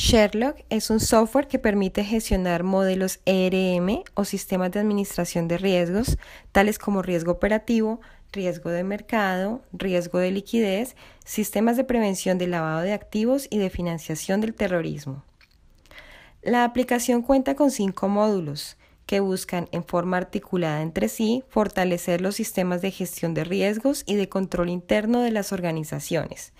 Sherlock es un software que permite gestionar modelos ERM o sistemas de administración de riesgos, tales como riesgo operativo, riesgo de mercado, riesgo de liquidez, sistemas de prevención de lavado de activos y de financiación del terrorismo. La aplicación cuenta con cinco módulos, que buscan en forma articulada entre sí fortalecer los sistemas de gestión de riesgos y de control interno de las organizaciones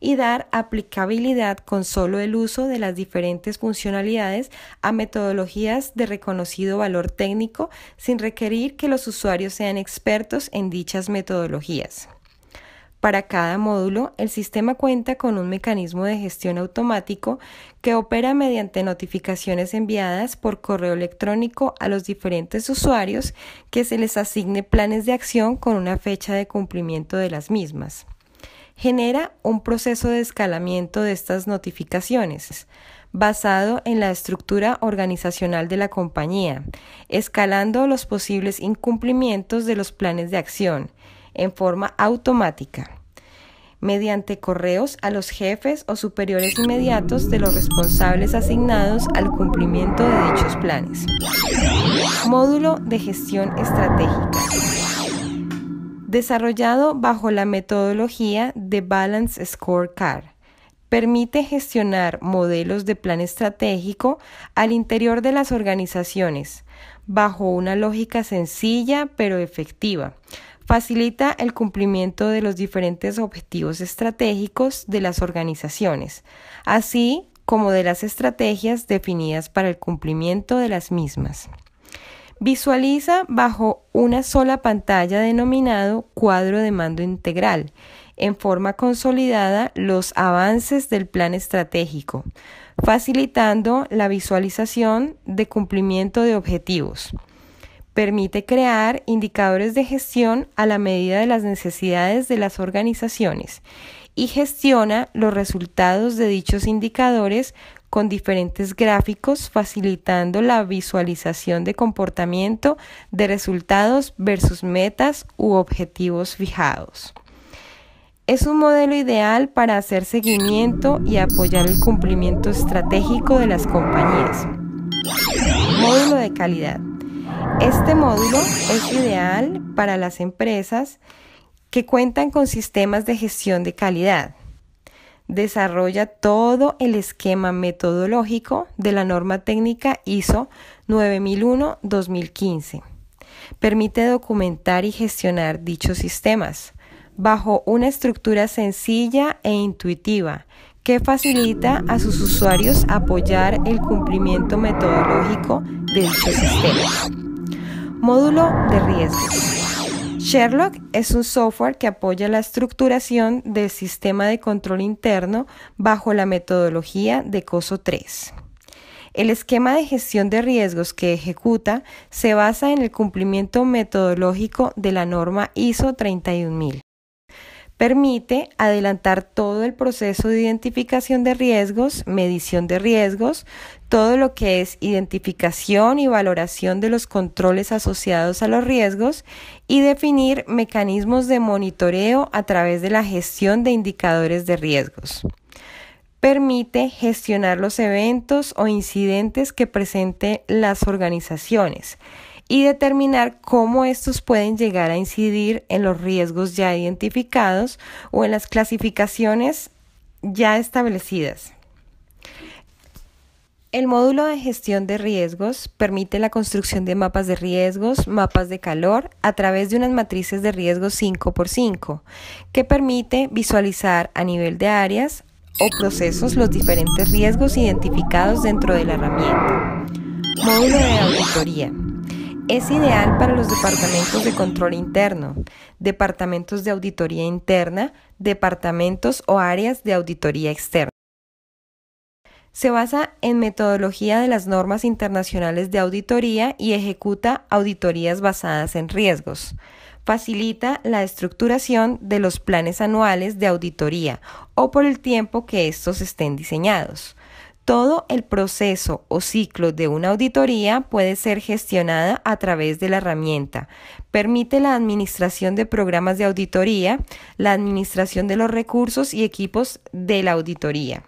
y dar aplicabilidad con solo el uso de las diferentes funcionalidades a metodologías de reconocido valor técnico sin requerir que los usuarios sean expertos en dichas metodologías. Para cada módulo, el sistema cuenta con un mecanismo de gestión automático que opera mediante notificaciones enviadas por correo electrónico a los diferentes usuarios que se les asigne planes de acción con una fecha de cumplimiento de las mismas. Genera un proceso de escalamiento de estas notificaciones basado en la estructura organizacional de la compañía, escalando los posibles incumplimientos de los planes de acción en forma automática mediante correos a los jefes o superiores inmediatos de los responsables asignados al cumplimiento de dichos planes. Módulo de gestión estratégica. Desarrollado bajo la metodología de Balance Scorecard, permite gestionar modelos de plan estratégico al interior de las organizaciones, bajo una lógica sencilla pero efectiva facilita el cumplimiento de los diferentes objetivos estratégicos de las organizaciones, así como de las estrategias definidas para el cumplimiento de las mismas. Visualiza bajo una sola pantalla denominado cuadro de mando integral, en forma consolidada los avances del plan estratégico, facilitando la visualización de cumplimiento de objetivos permite crear indicadores de gestión a la medida de las necesidades de las organizaciones y gestiona los resultados de dichos indicadores con diferentes gráficos facilitando la visualización de comportamiento de resultados versus metas u objetivos fijados. Es un modelo ideal para hacer seguimiento y apoyar el cumplimiento estratégico de las compañías. Módulo de calidad. Este módulo es ideal para las empresas que cuentan con sistemas de gestión de calidad. Desarrolla todo el esquema metodológico de la norma técnica ISO 9001-2015. Permite documentar y gestionar dichos sistemas bajo una estructura sencilla e intuitiva que facilita a sus usuarios apoyar el cumplimiento metodológico de estos sistemas. Módulo de riesgo. Sherlock es un software que apoya la estructuración del sistema de control interno bajo la metodología de COSO 3. El esquema de gestión de riesgos que ejecuta se basa en el cumplimiento metodológico de la norma ISO 31000 permite adelantar todo el proceso de identificación de riesgos, medición de riesgos, todo lo que es identificación y valoración de los controles asociados a los riesgos y definir mecanismos de monitoreo a través de la gestión de indicadores de riesgos. Permite gestionar los eventos o incidentes que presenten las organizaciones y determinar cómo estos pueden llegar a incidir en los riesgos ya identificados o en las clasificaciones ya establecidas. El módulo de gestión de riesgos permite la construcción de mapas de riesgos, mapas de calor, a través de unas matrices de riesgo 5x5, que permite visualizar a nivel de áreas o procesos los diferentes riesgos identificados dentro de la herramienta. Módulo de auditoría. Es ideal para los departamentos de control interno, departamentos de auditoría interna, departamentos o áreas de auditoría externa. Se basa en metodología de las normas internacionales de auditoría y ejecuta auditorías basadas en riesgos. Facilita la estructuración de los planes anuales de auditoría o por el tiempo que estos estén diseñados todo el proceso o ciclo de una auditoría puede ser gestionada a través de la herramienta. Permite la administración de programas de auditoría, la administración de los recursos y equipos de la auditoría.